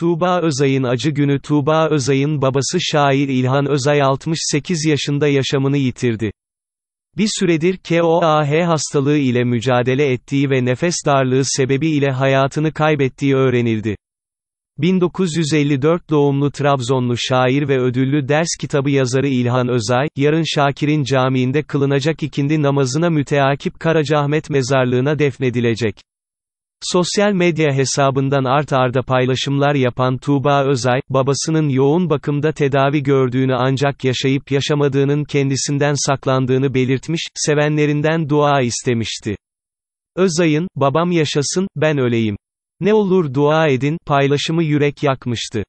Tuğba Özay'ın acı günü Tuğba Özay'ın babası şair İlhan Özay 68 yaşında yaşamını yitirdi. Bir süredir KOAH hastalığı ile mücadele ettiği ve nefes darlığı sebebiyle hayatını kaybettiği öğrenildi. 1954 doğumlu Trabzonlu şair ve ödüllü ders kitabı yazarı İlhan Özay, yarın Şakir'in camiinde kılınacak ikindi namazına müteakip Karacaahmet mezarlığına defnedilecek. Sosyal medya hesabından art arda paylaşımlar yapan Tuğba Özay, babasının yoğun bakımda tedavi gördüğünü ancak yaşayıp yaşamadığının kendisinden saklandığını belirtmiş, sevenlerinden dua istemişti. Özay'ın, babam yaşasın, ben öleyim. Ne olur dua edin, paylaşımı yürek yakmıştı.